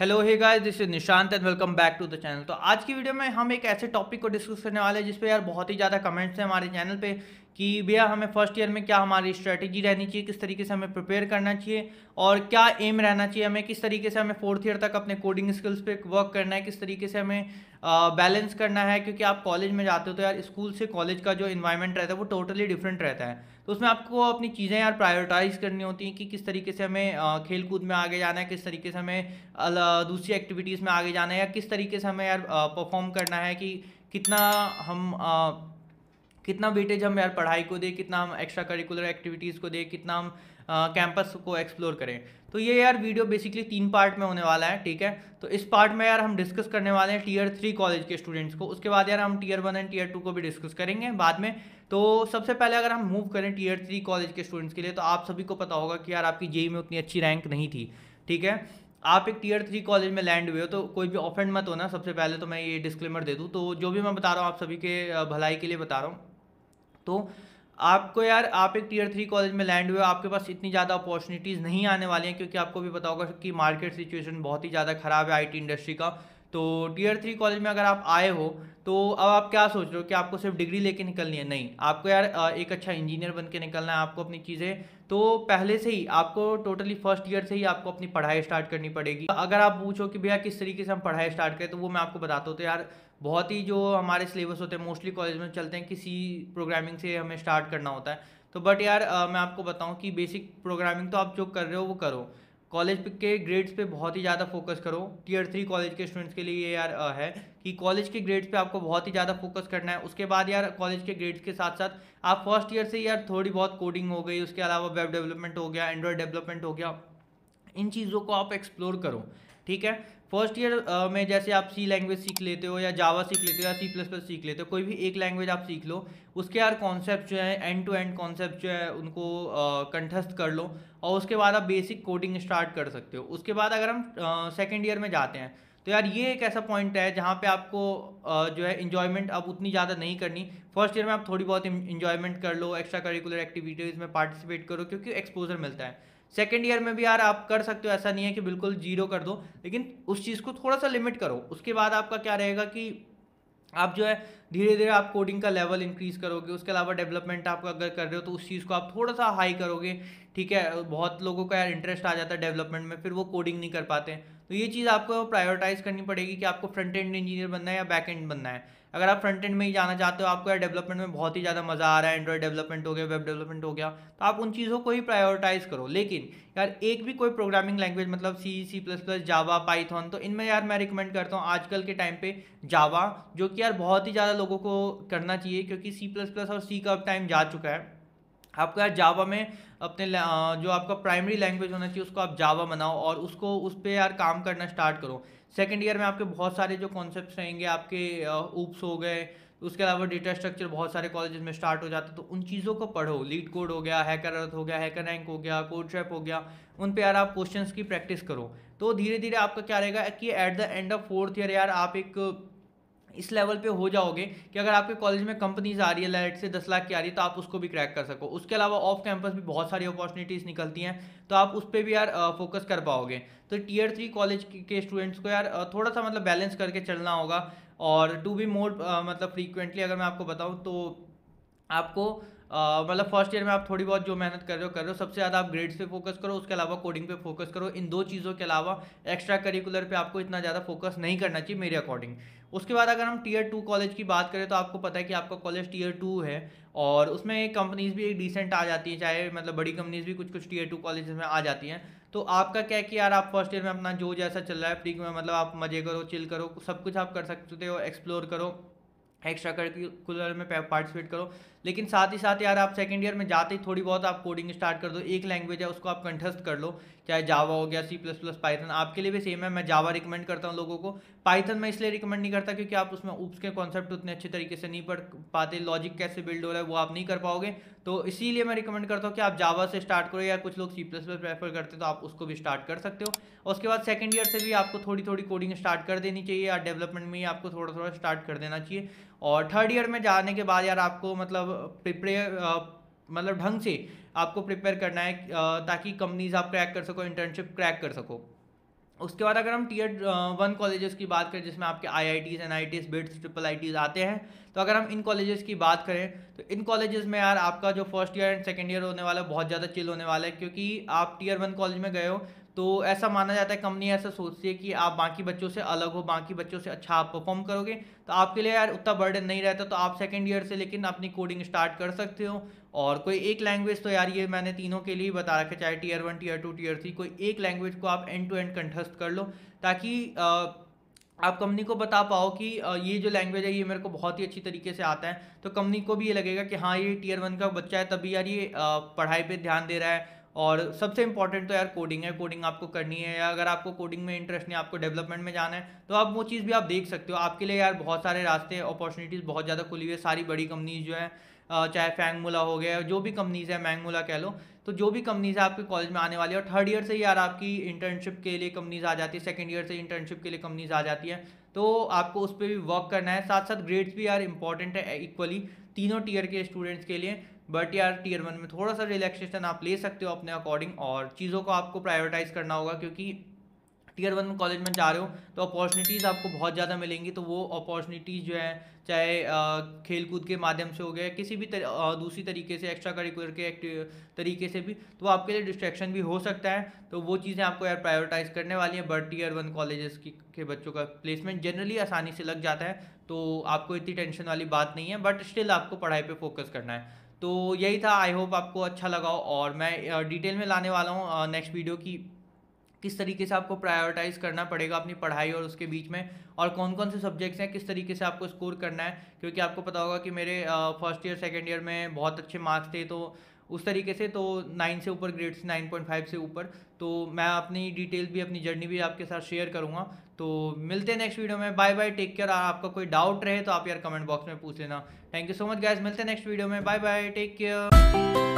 hello hey guys this is Nishant and welcome back to the channel तो आज की video में हम एक ऐसे टॉपिक को डिस्कस करने वाले हैं जिस पे यार बहुत ही ज़्यादा कमेंट्स हैं हमारे चैनल पे कि भैया हमें फर्स्ट ईयर में क्या हमारी स्ट्रैटेजी रहनी चाहिए किस तरीके से हमें प्रिपेयर करना चाहिए और क्या एम रहना चाहिए हमें किस तरीके से हमें फोर्थ ईयर तक अपने कोडिंग स्किल्स पे वर्क करना है किस तरीके से हमें बैलेंस करना है क्योंकि आप कॉलेज में जाते हो तो यार स्कूल से कॉलेज का जो इन्वायरमेंट रहता है वो टोटली डिफरेंट रहता है तो उसमें आपको अपनी चीज़ें यार प्रायोरिटाइज करनी होती हैं कि किस तरीके से हमें खेल कूद में आगे जाना है किस तरीके से हमें दूसरी एक्टिविटीज़ में आगे जाना है या किस तरीके से हमें यार परफॉर्म करना है कि कितना हम कितना वेटेज हम यार पढ़ाई को दें कितना हम एक्स्ट्रा करिकुलर एक्टिविटीज़ को दें कितना हम कैंपस को एक्सप्लोर करें तो ये यार वीडियो बेसिकली तीन पार्ट में होने वाला है ठीक है तो इस पार्ट में यार हम डिस्कस करने वाले हैं टीयर थ्री कॉलेज के स्टूडेंट्स को उसके बाद यार हम tier one and tier two को भी डिस्कस करेंगे बाद में तो सबसे पहले अगर हम मूव करें टीयर थ्री कॉलेज के स्टूडेंट्स के लिए तो आप सभी को पता होगा कि यार आपकी जेई e e में उतनी अच्छी रैंक नहीं थी ठीक है आप एक टीयर थ्री कॉलेज में लैंड हुए हो तो कोई भी ऑफेंड मत होना सबसे पहले तो मैं ये डिस्क्लेमर दे दूँ तो जो भी मैं बता रहा हूँ आप सभी के भलाई के लिए बता रहा हूँ तो आपको यार आप एक टीयर थ्री कॉलेज में लैंड हुए आपके पास इतनी ज़्यादा अपॉर्चुनिटीज़ नहीं आने वाली हैं क्योंकि आपको भी पता होगा कि मार्केट सिचुएशन बहुत ही ज़्यादा ख़राब है आईटी इंडस्ट्री का तो टीयर थ्री कॉलेज में अगर आप आए हो तो अब आप क्या सोच रहे हो कि आपको सिर्फ डिग्री लेके निकलनी है नहीं आपको यार एक अच्छा इंजीनियर बन के निकलना है आपको अपनी चीज़ें तो पहले से ही आपको टोटली फर्स्ट ईयर से ही आपको अपनी पढ़ाई स्टार्ट करनी पड़ेगी अगर आप पूछो कि भैया किस तरीके से हम पढ़ाई स्टार्ट करें तो वो मैं आपको बताता हूँ तो यार बहुत ही जो हमारे सिलेबस होते हैं मोस्टली कॉलेज में चलते हैं किसी प्रोग्रामिंग से हमें स्टार्ट करना होता है तो बट यार आ, मैं आपको बताऊं कि बेसिक प्रोग्रामिंग तो आप जो कर रहे हो वो करो कॉलेज के ग्रेड्स पे बहुत ही ज़्यादा फोकस करो टीयर थ्री कॉलेज के स्टूडेंट्स के लिए ये यार है कि कॉलेज के ग्रेड्स पे आपको बहुत ही ज़्यादा फोकस करना है उसके बाद यार कॉलेज के ग्रेड्स के साथ साथ आप फर्स्ट ईयर से यार थोड़ी बहुत कोडिंग हो गई उसके अलावा वेब डेवलपमेंट हो गया एंड्रॉयड डेवलपमेंट हो गया इन चीज़ों को आप एक्सप्लोर करो ठीक है फर्स्ट ईयर uh, में जैसे आप सी लैंग्वेज सीख लेते हो या जावा सीख लेते हो या सी प्लस प्लस सीख लेते हो कोई भी एक लैंग्वेज आप सीख लो उसके यार कॉन्सेप्ट जो है एंड टू एंड कॉन्सेप्ट जो है उनको uh, कंठस्थ कर लो और उसके बाद आप बेसिक कोडिंग स्टार्ट कर सकते हो उसके बाद अगर हम सेकेंड uh, ईयर में जाते हैं तो यार ये एक ऐसा पॉइंट है जहाँ पे आपको जो है इन्जॉयमेंट अब उतनी ज़्यादा नहीं करनी फर्स्ट ईयर में आप थोड़ी बहुत इंजॉयमेंट कर लो एक्स्ट्रा करिकुलर एक्टिविटीज़ में पार्टिसिपेट करो क्योंकि एक्सपोजर मिलता है सेकेंड ईयर में भी यार आप कर सकते हो ऐसा नहीं है कि बिल्कुल जीरो कर दो लेकिन उस चीज़ को थोड़ा सा लिमिट करो उसके बाद आपका क्या रहेगा कि आप जो है धीरे धीरे आप कोडिंग का लेवल इंक्रीज करोगे उसके अलावा डेवलपमेंट आप अगर कर रहे हो तो उस चीज़ को आप थोड़ा सा हाई करोगे ठीक है बहुत लोगों का यार इंटरेस्ट आ जाता है डेवलपमेंट में फिर वो कोडिंग नहीं कर पाते तो ये चीज़ आपको प्रायोरिटाइज करनी पड़ेगी कि आपको फ्रंट एंड इंजीनियर बनना है या बैक एंड बनना है अगर आप फ्रंट एंड में ही जाना चाहते हो आपको डेवलपमेंट में बहुत ही ज़्यादा मज़ा आ रहा है एंड्रॉइड डेवलपमेंट हो गया वेब डेवलपमेंट हो गया तो आप उन चीज़ों को ही प्रायोरिटाइज करो लेकिन यार एक भी कोई प्रोग्रामिंग लैंग्वेज मतलब C C plus plus Java Python तो इनमें यार मैं रिकमेंड करता हूँ आजकल के टाइम पे जावा जो कि यार बहुत ही ज़्यादा लोगों को करना चाहिए क्योंकि सी प्लस प्लस और सी का अब टाइम जा चुका है आपका जावा में अपने जो आपका प्राइमरी लैंग्वेज होना चाहिए उसको आप जावा बनाओ और उसको उस पर यार काम करना स्टार्ट करो सेकेंड ईयर में आपके बहुत सारे जो कॉन्सेप्ट रहेंगे आपके ऊप्स हो गए उसके अलावा डेटा स्ट्रक्चर बहुत सारे कॉलेजेस में स्टार्ट हो जाते तो उन चीज़ों को पढ़ो लीड कोड हो गया हैकर अर्थ हो गया हैकर रैंक हो गया कोड ट्रैप हो गया उन पर यार आप क्वेश्चंस की प्रैक्टिस करो तो धीरे धीरे आपका क्या रहेगा कि at the end of fourth year यार आप एक इस लेवल पे हो जाओगे कि अगर आपके कॉलेज में कंपनीज आ रही है लाइट से दस लाख की आ रही है तो आप उसको भी क्रैक कर सको उसके अलावा ऑफ कैंपस भी बहुत सारी अपॉर्चुनिटीज़ निकलती हैं तो आप उस पर भी यार फोकस कर पाओगे तो टीयर थ्री कॉलेज के स्टूडेंट्स को यार थोड़ा सा मतलब बैलेंस करके चलना होगा और टू बी मोर मतलब फ्रीकुंटली अगर मैं आपको बताऊँ तो आपको मतलब फर्स्ट ईयर में आप थोड़ी बहुत जो मेहनत कर रहे हो कर रहे हो सबसे ज़्यादा आप ग्रेड्स पे फोकस करो उसके अलावा कोडिंग पे फोकस करो इन दो चीज़ों के अलावा एक्स्ट्रा करिकुलर पे आपको इतना ज़्यादा फोकस नहीं करना चाहिए मेरे अकॉर्डिंग उसके बाद अगर हम टीयर टू कॉलेज की बात करें तो आपको पता है कि आपका कॉलेज टीयर टू है और उसमें कंपनीज़ भी एक डिसेंट आ जाती हैं चाहे मतलब बड़ी कंपनीज़ भी कुछ कुछ टीयर टू कॉलेज में आ जाती हैं तो आपका क्या है कि यार आप फर्स्ट ईयर में अपना जो जैसा चल रहा है प्री में मतलब आप मज़े करो चिल करो सब कुछ आप कर सकते हो एक्सप्लोर करो एक्स्ट्रा करिकुलर में पार्टिसिपेट करो लेकिन साथ ही साथ यार आप सेकेंड ईयर में जाते ही थोड़ी बहुत आप कोडिंग स्टार्ट कर दो एक लैंग्वेज है उसको आप कंठस्थ कर लो चाहे जावा हो गया सी प्लस प्लस पाइथन आपके लिए भी सेम है मैं जावा रिकमेंड करता हूँ लोगों को पाइथन मैं इसलिए रिकमेंड नहीं करता क्योंकि आप उसमें उप्स के कॉन्सेप्ट उतने अच्छे तरीके से नहीं पढ़ पाते लॉजिक कैसे बिल्ड हो रहा है वो आप नहीं कर पाओगे तो इसीलिए मैं रिकमेंड करता हूँ कि आप जावा से स्टार्ट करो या कुछ लोग सी प्लस प्लस प्रेफर करते तो आप उसको भी स्टार्ट कर सकते हो और उसके बाद सेकेंड ईयर से भी आपको थोड़ी थोड़ी कोडिंग स्टार्ट कर देनी चाहिए या डेवलपमेंट में ही आपको थोड़ा थोड़ा स्टार्ट कर देना चाहिए और थर्ड ईयर में जाने के बाद यार आपको मतलब प्रिपेयर मतलब ढंग से आपको प्रिपेयर करना है ताकि कंपनीज आप क्रैक कर सको इंटर्नशिप क्रैक कर सको उसके बाद अगर हम टीयर वन कॉलेजेस की बात करें जिसमें आपके I I Ts N I Ts BITS triple I Ts आते हैं तो अगर हम इन कॉलेजेस की बात करें तो इन कॉलेजेस में यार आपका जो first year and second year होने वाला है बहुत ज़्यादा चिल होने वाला है क्योंकि आप टीयर वन कॉलेज में गए हो तो ऐसा माना जाता है कंपनी ऐसा सोचती है कि आप बाकी बच्चों से अलग हो बाकी बच्चों से अच्छा आप परफॉर्म करोगे तो आपके लिए यार उतना बर्डन नहीं रहता तो आप सेकेंड ईयर से लेकिन अपनी कोडिंग स्टार्ट कर सकते हो और कोई एक लैंग्वेज तो यार ये मैंने तीनों के लिए बता रखा चाहे tier one tier two tier three कोई एक लैंग्वेज को आप एंड टू एंड कंठस्थ कर लो ताकि आप कंपनी को बता पाओ कि ये जो लैंग्वेज है ये मेरे को बहुत ही अच्छी तरीके से आता है तो कंपनी को भी ये लगेगा कि हाँ ये टीयर वन का बच्चा है तभी यार ये पढ़ाई पे ध्यान दे रहा है और सबसे इंपॉर्टेंट तो यार कोडिंग है कोडिंग आपको करनी है या अगर आपको कोडिंग में इंटरेस्ट नहीं आपको डेवलपमेंट में जाना है तो आप वो चीज़ भी आप देख सकते हो आपके लिए यार बहुत सारे रास्ते अपॉर्चुनिटीज़ बहुत ज़्यादा खुली हुई है सारी बड़ी कंपनीज जो है चाहे फैंगमूला हो गया जो भी कंपनीज़ है मैंगमूला कह लो तो जो भी कंपनीज है आपके कॉलेज में आने वाली है और थर्ड ईयर से यार आपकी इंटर्नशिप के लिए कंपनीज आ जाती है सेकेंड ईयर से इंटर्नशिप के लिए कंपनीज आ जाती है तो आपको उस पर भी वर्क करना है साथ साथ ग्रेड्स भी यार इंपॉर्टेंट है इक्वली तीनों टीयर के स्टूडेंट्स के लिए बट यार टीयर वन में थोड़ा सा रिलैक्सेशन आप ले सकते हो अपने अकॉर्डिंग और चीज़ों को आपको प्रायोरिटाइज करना होगा क्योंकि टीयर वन कॉलेज में जा रहे हो तो अपॉर्चुनिटीज़ आपको बहुत ज़्यादा मिलेंगी तो वो अपॉर्चुनिटीज़ जो है चाहे खेल कूद के माध्यम से हो गया किसी भी तर, आ, दूसरी तरीके से एक्स्ट्रा करिकुलर के तरीके से भी तो आपके लिए डिस्ट्रैक्शन भी हो सकता है तो वो चीज़ें आपको यार प्रायोरिटाइज करने वाली हैं बट टीयर वन कॉलेजेस के बच्चों का प्लेसमेंट जनरली आसानी से लग जाता है तो आपको इतनी टेंशन वाली बात नहीं है बट स्टिल आपको पढ़ाई पर फोकस करना है तो यही था आई होप आपको अच्छा लगा और मैं डिटेल में लाने वाला हूँ नेक्स्ट वीडियो की किस तरीके से आपको प्रायोरिटाइज करना पड़ेगा अपनी पढ़ाई और उसके बीच में और कौन कौन से सब्जेक्ट्स हैं किस तरीके से आपको स्कोर करना है क्योंकि आपको पता होगा कि मेरे फर्स्ट ईयर सेकेंड ईयर में बहुत अच्छे मार्क्स थे तो उस तरीके से तो नाइन से ऊपर ग्रेड्स नाइन पॉइंट फाइव से ऊपर तो मैं अपनी डिटेल्स भी अपनी जर्नी भी आपके साथ शेयर करूँगा तो मिलते हैं नेक्स्ट वीडियो में बाय बाय टेक केयर और आपका कोई डाउट रहे तो आप यार कमेंट बॉक्स में पूछ लेना thank you so much guys मिलते हैं नेक्स्ट वीडियो में बाय बाय टेक केयर